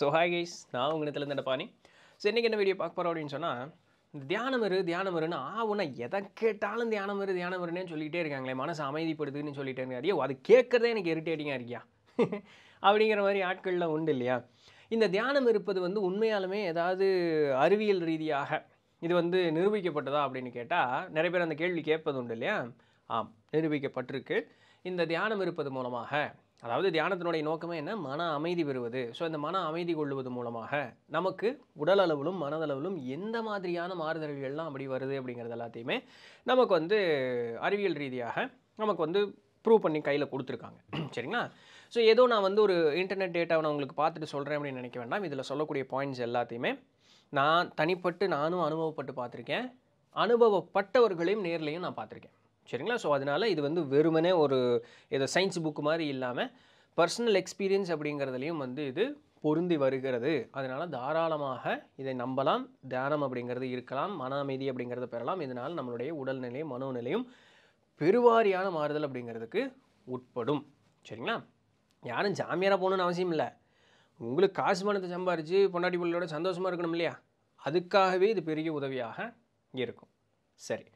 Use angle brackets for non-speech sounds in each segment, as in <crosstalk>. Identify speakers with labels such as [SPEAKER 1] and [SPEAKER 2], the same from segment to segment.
[SPEAKER 1] so hi guys நான் உங்கள் இடத்துல இருந்த பாணி ஸோ இன்றைக்கி என்ன வீடியோ பார்க்க போகிறோம் அப்படின்னு சொன்னால் தியானம் வரு தியானம் வருன்னு ஆவுனா எதை கேட்டாலும் தியானம் வரு தியானம் இருன்னு சொல்லிகிட்டே இருக்காங்களே மனசு அமைதிப்படுத்துன்னு சொல்லிட்டே இருக்காரு அது கேட்குறதே எனக்கு இரிட்டேட்டிங்காக இருக்கியா <laughs> அப்படிங்கிற மாதிரி ஆட்கள்லாம் உண்டு இல்லையா இந்த தியானம் இருப்பது வந்து உண்மையாலுமே ஏதாவது அறிவியல் ரீதியாக இது வந்து நிரூபிக்கப்பட்டதா அப்படின்னு கேட்டால் நிறைய பேர் அந்த கேள்வி கேட்பது உண்டு இல்லையா ஆம் நிரூபிக்கப்பட்டிருக்கு இந்த தியானம் இருப்பது மூலமாக அதாவது தியானத்தினுடைய நோக்கமே என்ன மன அமைதி பெறுவது ஸோ இந்த மன அமைதி கொள்வது மூலமாக நமக்கு உடல் அளவிலும் மனதளவிலும் எந்த மாதிரியான மாறுதல்கள்லாம் அப்படி வருது அப்படிங்கிறது எல்லாத்தையுமே நமக்கு வந்து அறிவியல் ரீதியாக நமக்கு வந்து ப்ரூவ் பண்ணி கையில் கொடுத்துருக்காங்க <clears throat> சரிங்களா ஸோ ஏதோ நான் வந்து ஒரு இன்டர்நெட் டேட்டாவை நான் உங்களுக்கு பார்த்துட்டு சொல்கிறேன் அப்படின்னு நினைக்க வேண்டாம் இதில் சொல்லக்கூடிய பாயிண்ட்ஸ் எல்லாத்தையுமே நான் தனிப்பட்டு நானும் அனுபவப்பட்டு பார்த்துருக்கேன் அனுபவப்பட்டவர்களையும் நேர்லையும் நான் பார்த்துருக்கேன் சரிங்களா ஸோ அதனால் இது வந்து வெறுமனே ஒரு ஏதோ சயின்ஸ் புக்கு மாதிரி இல்லாமல் பர்சனல் எக்ஸ்பீரியன்ஸ் அப்படிங்கிறதுலையும் வந்து இது பொருந்தி வருகிறது அதனால் தாராளமாக இதை நம்பலாம் தியானம் அப்படிங்கிறது இருக்கலாம் மன அமைதி அப்படிங்கிறத பெறலாம் இதனால் நம்மளுடைய உடல்நிலையும் மனோநிலையும் பெருவாரியான மாறுதல் அப்படிங்கிறதுக்கு உட்படும் சரிங்களா யாரும் ஜாமியாராக போகணுன்னு அவசியம் இல்லை உங்களுக்கு காசு பணத்தை சம்பாரித்து பொண்டாட்டி பிள்ளையோட சந்தோஷமாக இருக்கணும் இல்லையா அதுக்காகவே இது பெரிய உதவியாக இருக்கும் சரி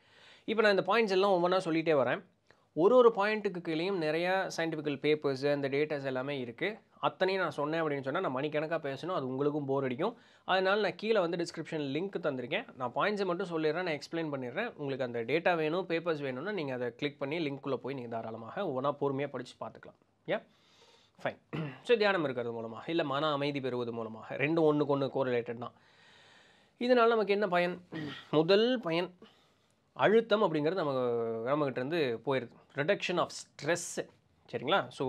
[SPEAKER 1] இப்போ நான் இந்த பாயிண்ட்ஸ் எல்லாம் ஒவ்வொன்றா சொல்லிகிட்டே வரேன் ஒரு ஒரு பாயிண்ட்டுக்கு கீழேயும் நிறையா சயின்டிஃபிக்கல் பேப்பர்ஸ் அந்த டேட்டாஸ் எல்லாமே இருக்குது அத்தனையும் நான் சொன்னேன் அப்படின்னு சொன்னால் நான் மணிக்கணக்காக பேசணும் அது உங்களுக்கும் போர் அடிக்கும் அதனால் நான் கீழே வந்து டிஸ்கிரிப்ஷன் லிங்க் தந்திருக்கேன் நான் பாயிண்ட்ஸை மட்டும் சொல்லிடுறேன் நான் எக்ஸ்பிளைன் பண்ணிடுறேன் உங்களுக்கு அந்த டேட்டா வேணும் பேப்பர்ஸ் வேணும்னா நீங்கள் அதை கிளிக் பண்ணி லிங்க்குள்ளே போய் நீங்கள் தாராளமாக ஒவ்வொன்றா பொறுமையாக படித்து பார்த்துக்கலாம் ஏ ஃபைன் ஸோ தியானம் இருக்கிறது மூலமாக இல்லை மன அமைதி பெறுவது மூலமாக ரெண்டும் ஒன்றுக்கு ஒன்று கோரிலேட்டட் தான் இதனால் நமக்கு என்ன பயன் முதல் பயன் அழுத்தம் அப்படிங்கிறது நம்ம நம்மகிட்டேருந்து போயிடுது ரிடக்ஷன் ஆஃப் ஸ்ட்ரெஸ்ஸு சரிங்களா ஸோ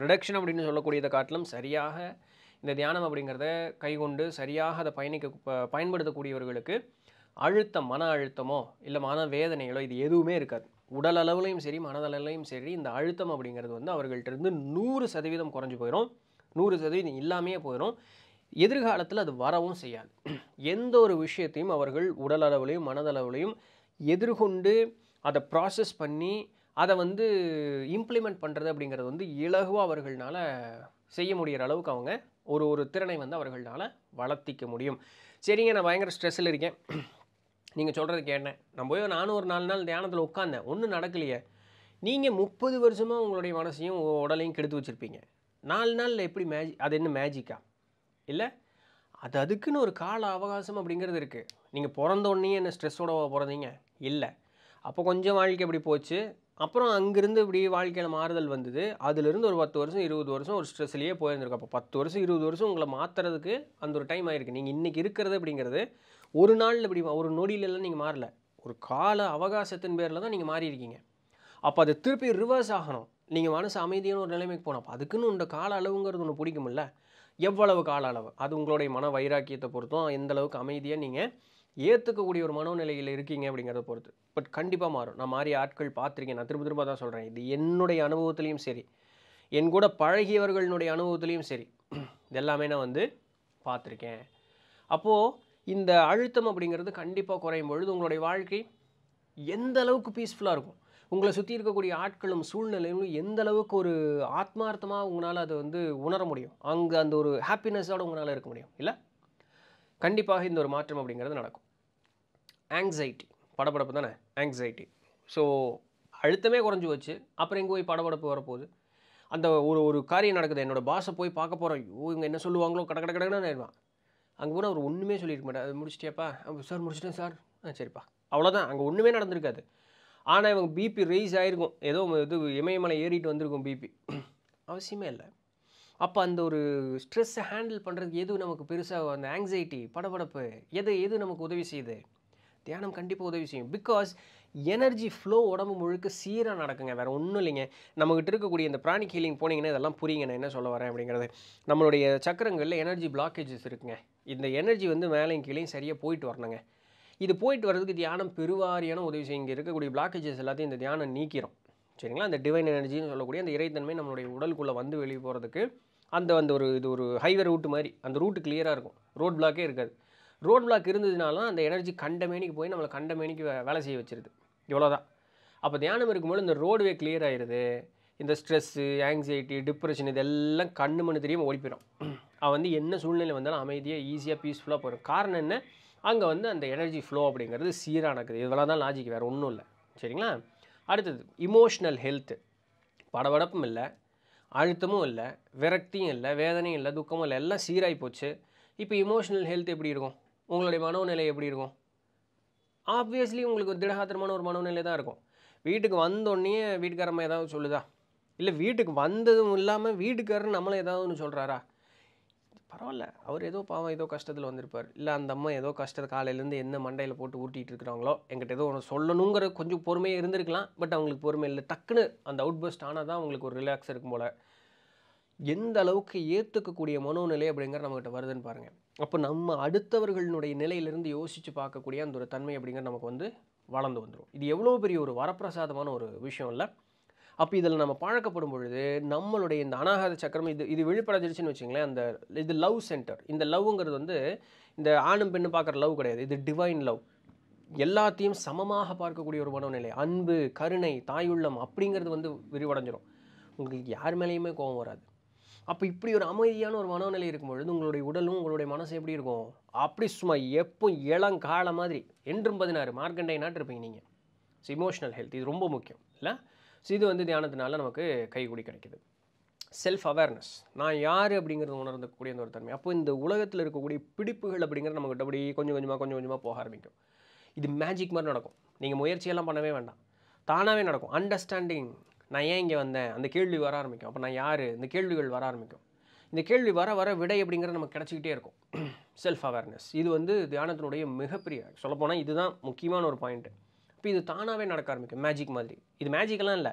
[SPEAKER 1] ரிடக்ஷன் அப்படின்னு சொல்லக்கூடியதை காட்டிலும் சரியாக இந்த தியானம் அப்படிங்கிறத கைகொண்டு சரியாக அதை பயணிக்க பயன்படுத்தக்கூடியவர்களுக்கு அழுத்தம் மன அழுத்தமோ இல்லை மன வேதனைகளோ இது எதுவுமே இருக்காது உடல் அளவுலையும் சரி மனதளவுலையும் சரி இந்த அழுத்தம் அப்படிங்கிறது வந்து அவர்கள்ட்டிருந்து நூறு சதவீதம் குறைஞ்சி போயிடும் நூறு சதவீதம் இல்லாமையே போயிடும் எதிர்காலத்தில் அது வரவும் செய்யாது <clears throat> எந்த ஒரு விஷயத்தையும் அவர்கள் உடல் அளவுலையும் மனதளவுலையும் எதிர்கொண்டு அதை ப்ராசஸ் பண்ணி அதை வந்து இம்ப்ளிமெண்ட் பண்ணுறது அப்படிங்கிறது வந்து இலகுவாக அவர்களால் செய்ய முடிகிற அளவுக்கு அவங்க ஒரு ஒரு திறனை வந்து அவர்களால் வளர்த்திக்க முடியும் சரிங்க நான் பயங்கர ஸ்ட்ரெஸ்ஸில் இருக்கேன் நீங்கள் சொல்கிறது கேட்டேன் நம்ம போய் நானும் ஒரு நாலு நாள் தியானத்தில் உட்காந்தேன் ஒன்றும் நடக்கலையே நீங்கள் முப்பது வருஷமாக உங்களுடைய மனசையும் உடலையும் கெடுத்து வச்சுருப்பீங்க நாலு நாளில் எப்படி மேஜி அது என்ன மேஜிக்கா இல்லை அது அதுக்குன்னு ஒரு கால அவகாசம் அப்படிங்கிறது இருக்குது நீங்கள் பிறந்த உடனே என்ன ஸ்ட்ரெஸ்ஸோட பிறந்தீங்க இல்லை அப்போ கொஞ்சம் வாழ்க்கை இப்படி போச்சு அப்புறம் அங்கேருந்து இப்படி வாழ்க்கையில் மாறுதல் வந்தது அதுலேருந்து ஒரு பத்து வருஷம் இருபது வருஷம் ஒரு ஸ்ட்ரெஸ்லேயே போயிருந்துருக்கும் அப்போ பத்து வருஷம் இருபது வருஷம் உங்களை மாற்றுறதுக்கு அந்த ஒரு டைம் ஆகிருக்கு நீங்கள் இன்றைக்கி இருக்கிறது அப்படிங்கிறது ஒரு நாளில் இப்படி ஒரு நொடியிலலாம் நீங்கள் மாறல ஒரு கால அவகாசத்தின் பேரில் தான் நீங்கள் மாறியிருக்கீங்க அப்போ அது திருப்பி ரிவர்ஸ் ஆகணும் நீங்கள் மனசு அமைதியான ஒரு நிலைமைக்கு போனோம் அப்போ அதுக்குன்னு உண்ட கால அளவுங்கிறது ஒன்று பிடிக்குமில்ல எவ்வளவு கால அளவு அது உங்களுடைய மன வைராக்கியத்தை பொறுத்தும் எந்த அளவுக்கு அமைதியாக நீங்கள் ஏற்றுக்கக்கூடிய ஒரு மனோநிலையில் இருக்கீங்க அப்படிங்கிறத பொறுத்து பட் கண்டிப்பாக மாறும் நான் மாறிய ஆட்கள் பார்த்துருக்கேன் நான் திரும்ப திரும்ப தான் சொல்கிறேன் இது என்னுடைய அனுபவத்துலேயும் சரி என் கூட பழகியவர்களுடைய அனுபவத்துலேயும் சரி இதெல்லாமே நான் வந்து பார்த்துருக்கேன் அப்போது இந்த அழுத்தம் அப்படிங்கிறது கண்டிப்பாக குறையும் பொழுது உங்களுடைய வாழ்க்கை எந்த அளவுக்கு பீஸ்ஃபுல்லாக இருக்கும் உங்களை சுற்றி இருக்கக்கூடிய ஆட்களும் சூழ்நிலையும் எந்த அளவுக்கு ஒரு ஆத்மார்த்தமாக உங்களால் அதை வந்து உணர முடியும் அங்கே அந்த ஒரு ஹாப்பினஸோடு உங்களால் இருக்க முடியும் இல்லை கண்டிப்பாக இந்த ஒரு மாற்றம் அப்படிங்கிறது நடக்கும் ஆங்ஸைட்டி படப்படப்பு தானே ஆங்ஸைட்டி ஸோ அழுத்தமே குறைஞ்சி வச்சு அப்புறம் எங்கே போய் படப்படப்பு வரப்போகுது அந்த ஒரு ஒரு காரியம் நடக்குது என்னோடய பாஸை போய் பார்க்க போகிறோம் ஐயோ இவங்க என்ன சொல்லுவாங்களோ கட கட கடகடன்னு ஆயிடுவான் அங்கே போனால் அவர் ஒன்றுமே சொல்லியிருக்க மாட்டேன் அது முடிச்சிட்டியாப்பா சார் முடிச்சிட்டேன் சார் ஆ சரிப்பா அவ்வளோதான் அங்கே ஒன்றுமே நடந்திருக்காது ஆனால் இவங்க பிபி ரைஸ் ஆகிருக்கும் ஏதோ இது இமயமலை ஏறிட்டு வந்திருக்கும் பிபி அவசியமே இல்லை அப்போ அந்த ஒரு ஸ்ட்ரெஸ்ஸை ஹேண்டில் பண்ணுறதுக்கு எது நமக்கு பெருசாக அந்த ஆங்ஸைட்டி படபடப்பு எது எது நமக்கு உதவி செய்யுது தியானம் கண்டிப்பாக உதவி செய்யும் பிகாஸ் எனர்ஜி ஃப்ளோ உடம்பு முழுக்க சீராக நடக்குங்க வேறு ஒன்றும் இல்லைங்க நம்மகிட்ட இருக்கக்கூடிய இந்த பிராணி ஹீலிங் போனீங்கன்னா இதெல்லாம் புரியுங்க நான் என்ன சொல்ல வரேன் அப்படிங்கிறது நம்மளுடைய சக்கரங்களில் எனர்ஜி பிளாக்கேஜஸ் இருக்குங்க இந்த எனர்ஜி வந்து மேலேயும் கீழேயும் சரியாக போயிட்டு வரணுங்க இது போயிட்டு வர்றதுக்கு தியானம் பெருவாரியான உதவி செய்யுங்க இருக்கக்கூடிய பிளாக்கேஜஸ் எல்லாத்தையும் இந்த தியானம் நீக்கிறோம் சரிங்களா அந்த டிவைன் எனர்ஜின்னு சொல்லக்கூடிய அந்த இறைத்தன்மை நம்மளுடைய உடலுக்குள்ளே வந்து வெளியே போகிறதுக்கு அந்த அந்த ஒரு இது ஒரு ஹைவே ரூட்டு மாதிரி அந்த ரூட்டு கிளியராக இருக்கும் ரோட் பிளாக்கே இருக்காது ரோட் பிளாக் தான் அந்த எனர்ஜி கண்டமேனிக்கு போய் நம்மளை கண்டமேனிக்கு வேலை செய்ய வச்சிருது இவ்வளோதான் அப்போ தியானம் இருக்கும்போது இந்த ரோடுவே கிளியர் ஆயிடுது இந்த ஸ்ட்ரெஸ்ஸு ஆங்ஸைட்டி டிப்ரெஷன் இதெல்லாம் கண்ணு மண்ணு தெரியாமல் ஓடி போயிடும் அவள் வந்து என்ன சூழ்நிலை வந்தாலும் அமைதியாக ஈஸியாக பீஸ்ஃபுல்லாக போயிடும் காரணம் என்ன அங்கே வந்து அந்த எனர்ஜி ஃப்ளோ அப்படிங்கிறது சீராக நடக்குது இதெல்லாம் தான் லாஜிக் வேறு ஒன்றும் இல்லை சரிங்களா அடுத்தது இமோஷ்னல் ஹெல்த்து படபடப்பும் இல்லை அழுத்தமும் இல்லை விரக்தியும் இல்லை வேதனையும் இல்லை துக்கமும் இல்லை எல்லாம் சீராகி போச்சு இப்போ இமோஷனல் ஹெல்த் எப்படி இருக்கும் உங்களுடைய மனோநிலை எப்படி இருக்கும் ஆப்வியஸ்லி உங்களுக்கு திடகாத்திரமான ஒரு மனோநிலை தான் இருக்கும் வீட்டுக்கு வந்தோடனே வீட்டுக்காரம்மா ஏதாவது சொல்லுதா இல்லை வீட்டுக்கு வந்ததும் இல்லாமல் வீட்டுக்காரர் நம்மளை ஏதாவது ஒன்று சொல்கிறாரா பரவாயில்ல அவர் ஏதோ பாவம் ஏதோ கஷ்டத்தில் வந்திருப்பார் இல்லை அந்த அம்மா ஏதோ கஷ்டத்தை காலையிலேருந்து என்ன மண்டையில் போட்டு ஊட்டிகிட்டு இருக்கிறாங்களோ எங்கிட்ட ஏதோ ஒன்று சொல்லணுங்கிற கொஞ்சம் பொறுமையாக இருந்திருக்கலாம் பட் அவங்களுக்கு பொறுமை இல்லை டக்குன்னு அந்த அவுட் பஸ்ட் ஆனால் தான் அவங்களுக்கு ஒரு ரிலாக்ஸ் இருக்கும் போல் எந்த அளவுக்கு ஏற்றுக்கக்கூடிய மனோநிலை அப்படிங்கிற நம்மகிட்ட வருதுன்னு பாருங்கள் அப்போ நம்ம அடுத்தவர்களுடைய நிலையிலிருந்து யோசித்து பார்க்கக்கூடிய அந்த ஒரு தன்மை அப்படிங்கிறது நமக்கு வந்து வளர்ந்து வந்துடும் இது எவ்வளோ பெரிய ஒரு வரப்பிரசாதமான ஒரு விஷயம் இல்லை அப்போ இதில் நம்ம பழக்கப்படும் பொழுது நம்மளுடைய இந்த அனாகாத சக்கரம் இது இது விழிப்படைஞ்சிருச்சுன்னு வச்சுங்களேன் அந்த இது லவ் சென்டர் இந்த லவ்ங்கிறது வந்து இந்த ஆணும் பெண்ணு பார்க்குற லவ் கிடையாது இது டிவைன் லவ் எல்லாத்தையும் சமமாக பார்க்கக்கூடிய ஒரு மனநிலை அன்பு கருணை தாயுள்ளம் அப்படிங்கிறது வந்து விரிவடைஞ்சிடும் உங்களுக்கு யார் மேலேயுமே கோபம் வராது அப்போ இப்படி ஒரு அமைதியான ஒரு மனோநிலை இருக்கும் பொழுது உங்களுடைய உடலும் உங்களுடைய மனசு எப்படி இருக்கும் அப்படி சும்மா எப்போ இளங்கால மாதிரி என்றும் பதினாறு மார்க்கண்டை இருப்பீங்க நீங்கள் ஸோ இமோஷனல் ஹெல்த் இது ரொம்ப முக்கியம் இல்லை ஸோ இது வந்து தியானத்தினால நமக்கு கைகூடி கிடைக்கிது செல்ஃப் அவேர்னஸ் நான் யார் அப்படிங்கிறது உணர்ந்தக்கூடிய அந்த ஒரு தன்மை அப்போ இந்த உலகத்தில் இருக்கக்கூடிய பிடிப்புகள் அப்படிங்கிறது நம்மக்கிட்ட அப்படி கொஞ்சம் கொஞ்சமாக கொஞ்சம் கொஞ்சமாக போக ஆரம்பிக்கும் இது மேஜிக் மாதிரி நடக்கும் நீங்கள் முயற்சியெல்லாம் பண்ணவே வேண்டாம் தானாகவே நடக்கும் அண்டர்ஸ்டாண்டிங் நான் ஏன் இங்கே வந்தேன் அந்த கேள்வி வர ஆரம்பிக்கும் அப்போ நான் யார் இந்த கேள்விகள் வர ஆரம்பிக்கும் இந்த கேள்வி வர வர விடை அப்படிங்கிறது நமக்கு கிடச்சிக்கிட்டே இருக்கும் செல்ஃப் <clears throat> அவேர்னஸ் இது வந்து தியானத்தினுடைய மிகப்பெரிய சொல்லப்போனால் இதுதான் முக்கியமான ஒரு பாயிண்ட்டு இப்போ இது தானாகவே நடக்க ஆரம்பிக்கும் மேஜிக் மாதிரி இது மேஜிக்கெல்லாம் இல்லை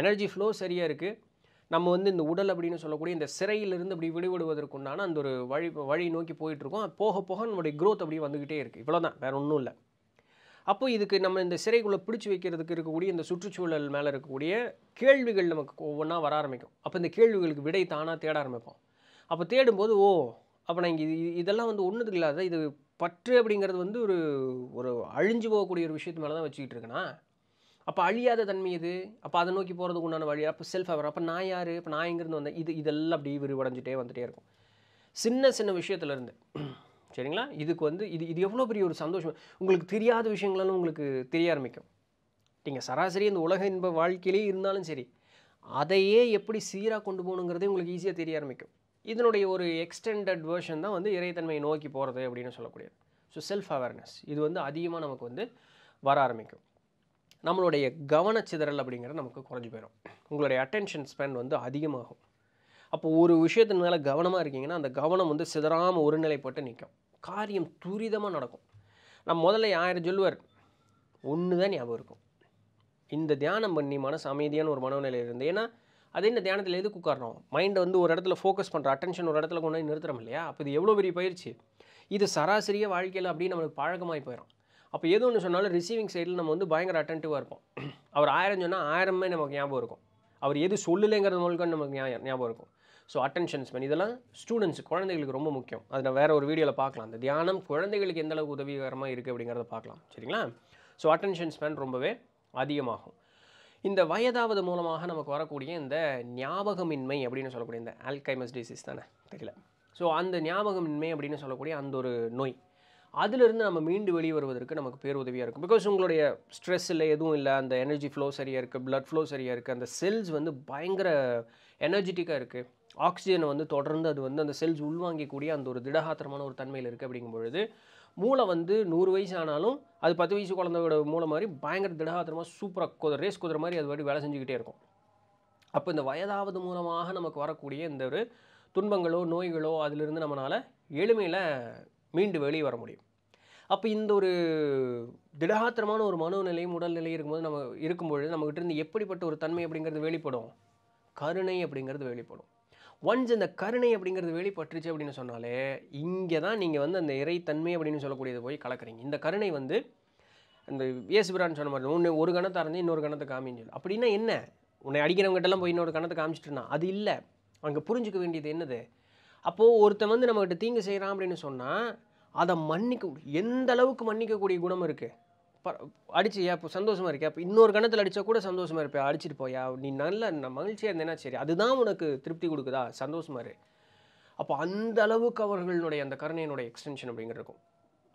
[SPEAKER 1] எனர்ஜி ஃப்ளோ சரியாக இருக்குது நம்ம வந்து இந்த உடல் அப்படின்னு சொல்லக்கூடிய இந்த சிறையிலிருந்து அப்படி விடுபடுவதற்குண்டான அந்த ஒரு வழி வழி நோக்கி போயிட்டுருக்கோம் போக போக நம்மளுடைய க்ரோத் அப்படியே வந்துக்கிட்டே இருக்குது இவ்வளோ தான் வேறு ஒன்றும் இல்லை அப்போ இதுக்கு நம்ம இந்த சிறைக்குள்ளே பிடிச்சி வைக்கிறதுக்கு இருக்கக்கூடிய இந்த சுற்றுச்சூழல் மேலே இருக்கக்கூடிய கேள்விகள் நமக்கு ஒவ்வொன்றா வர ஆரம்பிக்கும் அப்போ இந்த கேள்விகளுக்கு விடை தானாக தேட ஆரம்பிப்போம் அப்போ தேடும்போது ஓ அப்போ நான் இங்கே இதெல்லாம் வந்து ஒன்றுதுக்கு இல்லாத இது பற்று அப்படிங்கிறது வந்து ஒரு ஒரு அழிஞ்சு போகக்கூடிய ஒரு விஷயத்து மேலே தான் வச்சுக்கிட்டு இருக்கேன்னா அப்போ அழியாத தன்மை இது அப்போ அதை நோக்கி போகிறதுக்கு உண்டான வழி அப்போ செல்ஃப் அவர் அப்போ நான் யார் இப்போ நான் இங்கேருந்து வந்தேன் இது இதெல்லாம் அப்படியே விரிவடைஞ்சிட்டே வந்துகிட்டே இருக்கும் சின்ன சின்ன விஷயத்துலேருந்து சரிங்களா இதுக்கு வந்து இது இது எவ்வளோ பெரிய ஒரு சந்தோஷம் உங்களுக்கு தெரியாத விஷயங்களாலும் உங்களுக்கு தெரிய ஆரம்பிக்கும் நீங்கள் சராசரி இந்த உலக இன்ப வாழ்க்கையிலே இருந்தாலும் சரி அதையே எப்படி சீராக கொண்டு போகணுங்கிறதே உங்களுக்கு ஈஸியாக தெரிய ஆரம்பிக்கும் இதனுடைய ஒரு எக்ஸ்டெண்டட் வேர்ஷன் தான் வந்து இறைத்தன்மையை நோக்கி போகிறது அப்படின்னு சொல்லக்கூடியது ஸோ செல்ஃப் அவேர்னஸ் இது வந்து அதிகமாக நமக்கு வந்து வர ஆரம்பிக்கும் நம்மளுடைய கவனச்சிதறல் அப்படிங்கிறத நமக்கு குறைஞ்சி போயிடும் உங்களுடைய அட்டென்ஷன் ஸ்பெண்ட் வந்து அதிகமாகும் அப்போது ஒரு விஷயத்தின் மேலே கவனமாக இருக்கீங்கன்னா அந்த கவனம் வந்து சிதறாமல் ஒருநிலைப்பட்டு நிற்கும் காரியம் துரிதமாக நடக்கும் நம்ம முதல்ல யார் சொல்லுவார் ஒன்று தான் ஞாபகம் இருக்கும் இந்த தியானம் பண்ணி மனசு அமைதியான ஒரு மனநிலையில் இருந்து ஏன்னா அதே என்ன தியானத்தில் எதுக்கு உட்காரணும் மைண்டை வந்து ஒரு இடத்துல ஃபோக்கஸ் பண்ணுற அட்டென்ஷன் ஒரு இடத்துல கொண்டு போய் நிறுத்துறோம் இல்லையா அப்போ இது எவ்வளோ பெரிய பயிற்சி இது சராசரியாக வாழ்க்கையில் அப்படின்னு நம்மளுக்கு பழக்கமாகி போயிடும் அப்போ எது ஒன்று சொன்னாலும் ரிசீவிங் சைடில் நம்ம வந்து பயங்கர அட்டன்டிவாக இருப்போம் அவர் ஆயிரம் சொன்னால் ஆயிரமே நமக்கு ஞாபகம் இருக்கும் அவர் எது சொல்லலைங்கிறது மூலம் நமக்கு ஞாபகம் இருக்கும் ஸோ அட்டென்ஷன் ஸ்பென் இதெல்லாம் ஸ்டூடெண்ட்ஸ் குழந்தைகளுக்கு ரொம்ப முக்கியம் அதில் நான் வேறு ஒரு வீடியோவில் பார்க்கலாம் அந்த தியானம் குழந்தைகளுக்கு எந்த அளவுக்கு உதவிகரமாக இருக்குது அப்படிங்கிறத பார்க்கலாம் சரிங்களா ஸோ அட்டென்ஷன் ஸ்பென் ரொம்பவே அதிகமாகும் இந்த வயதாவது மூலமாக நமக்கு வரக்கூடிய இந்த ஞாபகமின்மை அப்படின்னு சொல்லக்கூடிய இந்த ஆல்கைமஸ் டிசீஸ் தானே தெரியல ஸோ அந்த ஞாபகமின்மை அப்படின்னு சொல்லக்கூடிய அந்த ஒரு நோய் அதிலிருந்து நம்ம மீண்டு வெளியே வருவதற்கு நமக்கு பேருதவியாக இருக்கும் பிகாஸ் உங்களுடைய ஸ்ட்ரெஸ் இல்லை எதுவும் இல்லை அந்த எனர்ஜி ஃப்ளோ சரியாக இருக்குது ப்ளட் ஃப்ளோ சரியாக இருக்குது அந்த செல்ஸ் வந்து பயங்கர எனர்ஜெட்டிக்காக இருக்குது ஆக்சிஜனை வந்து தொடர்ந்து அது வந்து அந்த செல்ஸ் உள்வாங்கக்கூடிய அந்த ஒரு திடகாத்திரமான ஒரு தன்மையில் இருக்குது அப்படிங்கும் பொழுது மூளை வந்து நூறு வயசு ஆனாலும் அது பத்து வயசு குழந்தையோட மூளை மாதிரி பயங்கர திடகாத்திரமாக சூப்பராக குதிரை ரேஸ் குதிரை மாதிரி அது வாட்டி வேலை செஞ்சுக்கிட்டே இருக்கும் அப்போ இந்த வயதாவது மூலமாக நமக்கு வரக்கூடிய இந்த ஒரு துன்பங்களோ நோய்களோ அதிலிருந்து நம்மளால் எளிமையில் மீண்டு வெளியே வர முடியும் அப்போ இந்த ஒரு திடகாத்திரமான ஒரு மனோநிலையும் உடல்நிலை இருக்கும்போது நம்ம இருக்கும்பொழுது நம்மகிட்ட இருந்து எப்படிப்பட்ட ஒரு தன்மை அப்படிங்கிறது வெளிப்படும் கருணை அப்படிங்கிறது வெளிப்படும் ஒன்ஸ் இந்த கருணை அப்படிங்கிறது வெளிப்பட்டுருச்சு அப்படின்னு சொன்னாலே இங்கே தான் நீங்கள் வந்து அந்த இறைத்தன்மை அப்படின்னு சொல்லக்கூடியது போய் கலக்கிறீங்க இந்த கருணை வந்து அந்த இயேசுபிரான் சொன்ன மாதிரி ஒன்று ஒரு கணத்தை அறந்து இன்னொரு கணத்தை காமின்னு சொல்லி அப்படின்னா என்ன உன்னை அடிக்கிறவங்ககிட்டலாம் போய் இன்னொரு கணத்தை காமிச்சிட்டுனா அது இல்லை அங்கே புரிஞ்சிக்க வேண்டியது என்னது அப்போது ஒருத்தன் வந்து நம்மகிட்ட தீங்கு செய்கிறான் அப்படின்னு சொன்னால் அதை மன்னிக்க எந்த அளவுக்கு மன்னிக்கக்கூடிய குணம் இருக்குது அடிச்சியா இப்போ சந்தோஷமாக இருக்கியா இப்போ இன்னொரு கணத்தில் அடித்தா கூட சந்தோஷமாக இருப்பியா அடிச்சிட்டு போயா நீ நல்ல மகிழ்ச்சியாக இருந்தேன்னா சரி அதுதான் உனக்கு திருப்தி கொடுக்குதா சந்தோஷமாக இரு அப்போ அந்த அளவுக்கு அவர்களுடைய அந்த கருணையினுடைய எக்ஸ்டென்ஷன் அப்படிங்கிறது இருக்கும்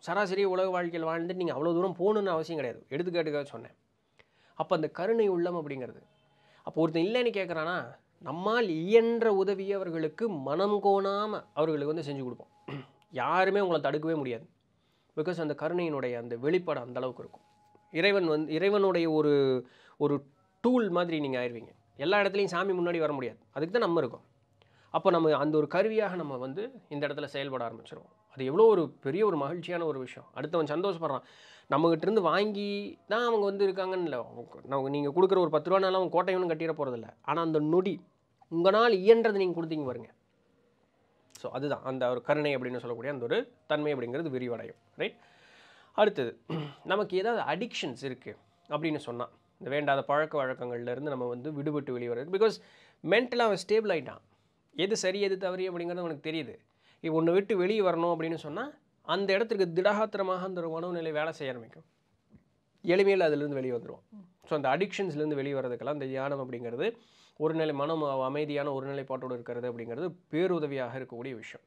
[SPEAKER 1] சராசரி உலக வாழ்க்கையில் வாழ்ந்து நீங்கள் அவ்வளோ தூரம் போகணுன்னு அவசியம் கிடையாது எடுத்துக்காட்டுக்காக சொன்னேன் அப்போ அந்த கருணை உள்ளம் அப்படிங்கிறது அப்போ ஒருத்தன் இல்லைன்னு கேட்குறானா நம்மால் இயன்ற உதவியவர்களுக்கு அவர்களுக்கு மனம் கோணாமல் அவர்களுக்கு வந்து செஞ்சு கொடுப்போம் யாருமே உங்களை தடுக்கவே முடியாது பிகாஸ் அந்த கருணையினுடைய அந்த வெளிப்பாடு அந்த அளவுக்கு இருக்கும் இறைவன் வந்து இறைவனுடைய ஒரு ஒரு டூல் மாதிரி நீங்கள் ஆயிடுவீங்க எல்லா இடத்துலையும் சாமி முன்னாடி வர முடியாது அதுக்கு தான் நம்ம இருக்கோம் அப்போ நம்ம அந்த ஒரு கருவியாக நம்ம வந்து இந்த இடத்துல செயல்பட ஆரம்பிச்சிருவோம் அது எவ்வளோ ஒரு பெரிய ஒரு மகிழ்ச்சியான ஒரு விஷயம் அடுத்தவன் சந்தோஷப்படுறான் நம்மகிட்ட இருந்து வாங்கி தான் அவங்க வந்து இருக்காங்கன்னு இல்லை அவங்க நீங்கள் கொடுக்குற ஒரு பத்து ரூபானாலும் அவன் கோட்டையும் கட்டிட போகிறதில்ல ஆனால் அந்த நொடி உங்களால் இயன்றதை நீங்கள் கொடுத்தீங்க பாருங்கள் ஸோ அதுதான் அந்த ஒரு கருணை அப்படின்னு சொல்லக்கூடிய அந்த ஒரு தன்மை அப்படிங்கிறது விரிவடையும் ரைட் அடுத்தது நமக்கு ஏதாவது அடிக்ஷன்ஸ் இருக்குது அப்படின்னு சொன்னால் இந்த வேண்டாத பழக்க வழக்கங்கள்லேருந்து நம்ம வந்து விடுபட்டு வெளிவரது பிகாஸ் மென்டலாக அவன் ஸ்டேபிள் ஆகிட்டான் எது சரி எது தவறு அப்படிங்கிறது அவனுக்கு தெரியுது இப்போ ஒன்று விட்டு வெளியே வரணும் அப்படின்னு சொன்னால் அந்த இடத்துக்கு திடகாத்திரமாக அந்த ஒரு உணவு நிலை வேலை செய்ய ஆரம்பிக்கும் எளிமையில் அதுலேருந்து வெளியே வந்துடுவான் ஸோ அந்த அடிக்ஷன்ஸ்லேருந்து வெளியே வரதுக்கெல்லாம் இந்த தியானம் அப்படிங்கிறது ஒரு நிலை மனம் அமைதியான ஒரு பாட்டோடு இருக்கிறது அப்படிங்கிறது பேருதவியாக இருக்கக்கூடிய விஷயம்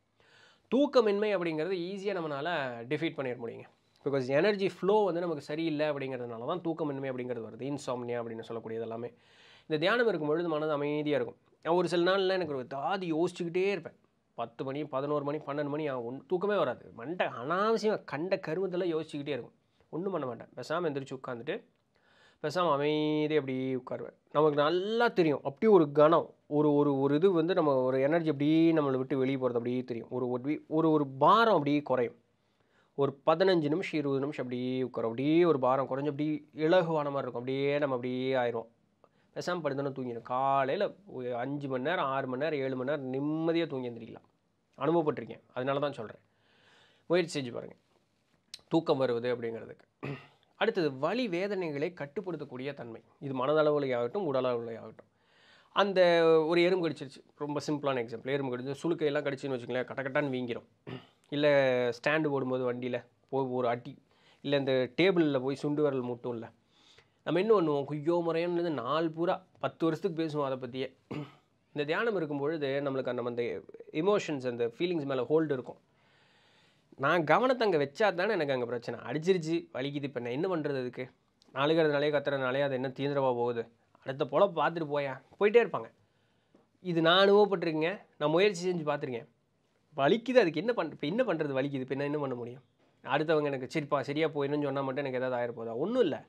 [SPEAKER 1] தூக்கமின்மை அப்படிங்கிறது ஈஸியாக நம்மளால் டிஃபீட் பண்ணிட முடியுங்க பிகாஸ் எனர்ஜி ஃப்ளோ வந்து நமக்கு சரியில்லை அப்படிங்கிறதுனால தான் தூக்கமின்மை அப்படிங்கிறது வருது இன்சாம்னியா அப்படின்னு சொல்லக்கூடியது எல்லாமே இந்த தியானம் இருக்கும் பொழுது மனது அமைதியாக இருக்கும் நான் ஒரு சில நாளில் எனக்கு ஒரு தாதி யோசிச்சுக்கிட்டே இருப்பேன் பத்து மணி பதினோரு மணி பன்னெண்டு மணி ஒன் தூக்கமே வராது மண்டை அனாவசியம் கண்ட கருவத்தில் யோசிச்சுக்கிட்டே இருக்கும் ஒன்றும் பண்ண மாட்டேன் பெசாமல் எந்திரிச்சு உட்காந்துட்டு பேசாமல் அமைதி அப்படி உட்காருவேன் நமக்கு நல்லா தெரியும் அப்படியே ஒரு கணம் ஒரு ஒரு ஒரு இது வந்து நம்ம ஒரு எனர்ஜி அப்படியே நம்மளை விட்டு வெளியே போகிறது அப்படியே தெரியும் ஒரு ஒரு ஒரு பாரம் அப்படியே குறையும் ஒரு பதினஞ்சு நிமிஷம் இருபது நிமிஷம் அப்படியே உட்காரும் அப்படியே ஒரு பாரம் குறைஞ்சி அப்படியே இலகுவான மாதிரி இருக்கும் அப்படியே நம்ம அப்படியே ஆயிரும் பேசாமல் படுத்தோன்னா தூங்கிடும் காலையில் அஞ்சு மணி நேரம் ஆறு மணி நேரம் ஏழு மணி நேரம் நிம்மதியாக தூங்கி எழுந்திரிக்கலாம் அனுபவப்பட்டிருக்கேன் அதனால தான் சொல்கிறேன் முயற்சி செஞ்சு பாருங்கள் தூக்கம் வருவது அப்படிங்கிறதுக்கு அடுத்தது வலி வேதனைகளை கட்டுப்படுத்தக்கூடிய தன்மை இது மனதளவுலையாகட்டும் உடலளவுலையாகட்டும் அந்த ஒரு எறும்பு கடிச்சிருச்சு ரொம்ப சிம்பிளான எக்ஸாம்பிள் எறும்பு கடிச்சு சுழுக்கையெல்லாம் கடிச்சின்னு வச்சுக்கோங்களேன் கட்டக்கட்டான்னு வீங்கிரும் இல்லை ஸ்டாண்டு போடும்போது வண்டியில் போய் ஒரு அட்டி இல்லை இந்த டேபிளில் போய் சுண்டு வரல் மட்டும் இல்லை நம்ம என்ன பண்ணுவோம் குய்யோ முறையானது நாலு பூரா பத்து வருஷத்துக்கு பேசுவோம் அதை பற்றியே இந்த தியானம் இருக்கும் பொழுது நம்மளுக்கு நம்ம அந்த எமோஷன்ஸ் அந்த ஃபீலிங்ஸ் மேலே ஹோல்டு இருக்கும் நான் கவனத்தை அங்கே வச்சா தானே எனக்கு அங்கே பிரச்சனை அடிச்சிருச்சு வலிக்குது இப்போ நான் என்ன பண்ணுறது அதுக்கு நாளுகிறதுனாலே கத்துறதுனாலே அது என்ன தீந்திரவா போகுது அடுத்த போல பார்த்துட்டு போயா போயிட்டே இருப்பாங்க இது நான் அனுபவப்பட்டிருக்கேங்க நான் முயற்சி செஞ்சு பார்த்துருக்கேன் வலிக்குது அதுக்கு என்ன பண் இப்போ என்ன பண்ணுறது வலிக்குது இப்போ என்ன என்ன பண்ண முடியும் அடுத்தவங்க எனக்கு சரிப்பா சரியாக போயிடணும்னு சொன்னால் மட்டும் எனக்கு ஏதாவது ஆகிருப்போதா ஒன்றும் இல்லை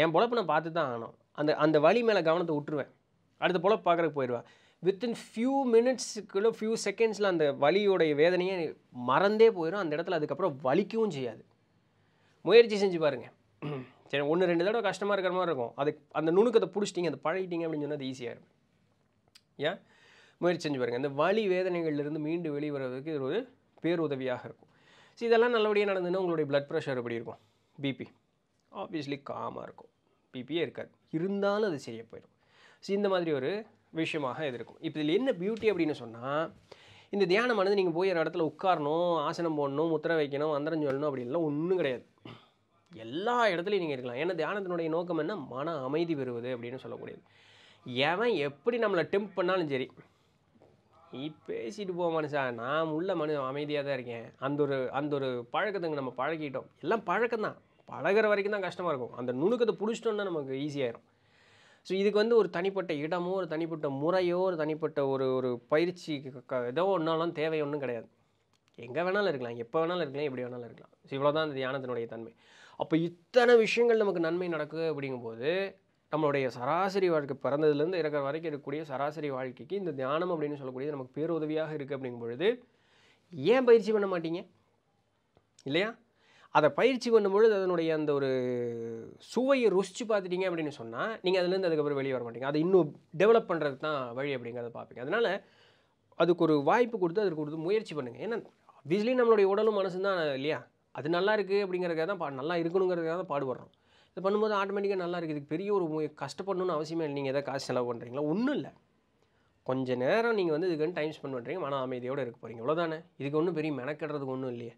[SPEAKER 1] என் பொழப்பு நான் பார்த்து தான் ஆகணும் அந்த அந்த வலி மேலே கவனத்தை விட்டுருவேன் அடுத்த பொழப்பு பார்க்குறதுக்கு போயிடுவேன் வித்தின் ஃபியூ மினிட்ஸுக்குள்ளே ஃபியூ செகண்ட்ஸில் அந்த வலியுடைய வேதனையை மறந்தே போயிடும் அந்த இடத்துல அதுக்கப்புறம் வலிக்கவும் செய்யாது முயற்சி செஞ்சு பாருங்கள் <clears throat> சரி ஒன்று ரெண்டு தடவை கஷ்டமாக இருக்கிற மாதிரி இருக்கும் அதுக்கு அந்த நுணுக்கத்தை பிடிச்சிட்டிங்க அதை பழகிட்டீங்க அப்படின்னு சொன்னால் அது ஈஸியாக இருக்கும் ஏன் முயற்சி செஞ்சு பாருங்கள் இந்த வலி வேதனைகள்லேருந்து மீண்டு வெளியே வர்றதுக்கு இது ஒரு பேருதவியாக இருக்கும் ஸோ இதெல்லாம் நல்லபடியாக நடந்ததுன்னா உங்களுடைய ப்ளட் ப்ரெஷர் எப்படி இருக்கும் பிபி ஆப்வியஸ்லி காமாக இருக்கும் பிபியே இருக்காது இருந்தாலும் அது சரியாக போயிடும் ஸோ இந்த மாதிரி ஒரு விஷயமாக இது இருக்கும் இப்போ இதில் என்ன பியூட்டி அப்படின்னு சொன்னால் இந்த தியானமானது நீங்கள் போய் ஒரு இடத்துல உட்காரணும் ஆசனம் போடணும் முத்திரை வைக்கணும் மந்திரம் சொல்லணும் அப்படின்லாம் ஒன்றும் கிடையாது எல்லா இடத்துலையும் நீங்கள் இருக்கலாம் ஏன்னா தியானத்தினுடைய நோக்கம் என்ன மன அமைதி பெறுவது அப்படின்னு சொல்லக்கூடியது எவன் எப்படி நம்மளை டெம்ப் பண்ணாலும் சரி நீ பேசிட்டு போ மனுஷா நான் உள்ள மனு அமைதியாக தான் இருக்கேன் அந்த ஒரு அந்த ஒரு பழக்கத்துங்க நம்ம பழகிட்டோம் எல்லாம் பழக்கம் தான் பழகிற வரைக்கும் தான் கஷ்டமாக இருக்கும் அந்த நுணுக்கத்தை பிடிச்சிட்டோன்னா நமக்கு ஈஸியாயிரும் ஸோ இதுக்கு வந்து ஒரு தனிப்பட்ட இடமோ ஒரு தனிப்பட்ட முறையோ ஒரு தனிப்பட்ட ஒரு ஒரு பயிற்சி ஏதோ ஒன்றாலும் தேவை ஒன்றும் கிடையாது எங்கே வேணாலும் இருக்கலாம் எப்போ வேணாலும் இருக்கலாம் எப்படி வேணாலும் இருக்கலாம் ஸோ இவ்வளோ தான் அந்த தியானத்தினுடைய தன்மை அப்போ இத்தனை விஷயங்கள் நமக்கு நன்மை நடக்குது அப்படிங்கும்போது நம்மளுடைய சராசரி வாழ்க்கை பிறந்ததுலேருந்து இருக்கிற வரைக்கும் இருக்கக்கூடிய சராசரி வாழ்க்கைக்கு இந்த தியானம் அப்படின்னு சொல்லக்கூடியது நமக்கு பேருதவியாக இருக்குது அப்படிங்கும்பொழுது ஏன் பயிற்சி பண்ண மாட்டீங்க இல்லையா அதை பயிற்சி பண்ணும்பொழுது அதனுடைய அந்த ஒரு சுவையை ருசிச்சு பார்த்துட்டீங்க அப்படின்னு சொன்னால் நீங்கள் அதுலேருந்து அதுக்கப்புறம் வெளியே வர மாட்டீங்க அதை இன்னும் டெவலப் பண்ணுறது தான் வழி அப்படிங்கிறத பார்ப்பீங்க அதனால் அதுக்கு ஒரு வாய்ப்பு கொடுத்து அதுக்கு கொடுத்து முயற்சி பண்ணுங்கள் ஏன்னா ஆப்வியஸ்லி நம்மளுடைய உடலும் மனசும் தான் இல்லையா அது நல்லா இருக்குது அப்படிங்கிறதுக்காக தான் பா நல்லா இருக்கணுங்கிறதுக்காக தான் பாடுபடுறோம் இது பண்ணும்போது ஆட்டோமேட்டிக்காக நல்லா இருக்குது இதுக்கு பெரிய ஒரு கஷ்டப்படணும்னு அவசியமே இல்லை நீங்கள் எதாவது காசு செலவு பண்ணுறீங்களா ஒன்றும் இல்லை கொஞ்சம் நேரம் நீங்கள் வந்து இதுக்கு டைம் ஸ்பெண்ட் பண்ணுறீங்க மன அமைதியோடு இருக்க போகிறீங்க இவ்வளோதானே இதுக்கு ஒன்றும் பெரிய மெனக்கெடுறதுக்கு ஒன்றும் இல்லையே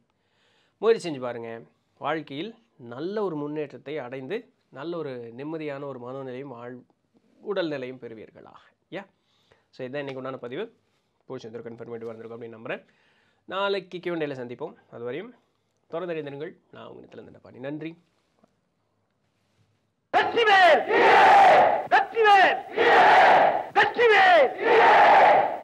[SPEAKER 1] முயற்சி செஞ்சு பாருங்கள் வாழ்க்கையில் நல்ல ஒரு முன்னேற்றத்தை அடைந்து நல்ல ஒரு நிம்மதியான ஒரு மனநிலையும் உடல் உடல்நிலையும் பெறுவீர்களா யா ஸோ இதுதான் இன்றைக்கி உண்டான பதிவு கன்ஃபார்ம் இன்ஃபர்மேட்டிவ் வந்திருக்கோம் அப்படின்னு நம்புகிறேன் நாளைக்கு கிவண்டையில் சந்திப்போம் அதுவரையும் தொடர்ந்தறிந்திருங்கள் நான் உங்கள் இடத்துல இருந்த பண்ணி நன்றி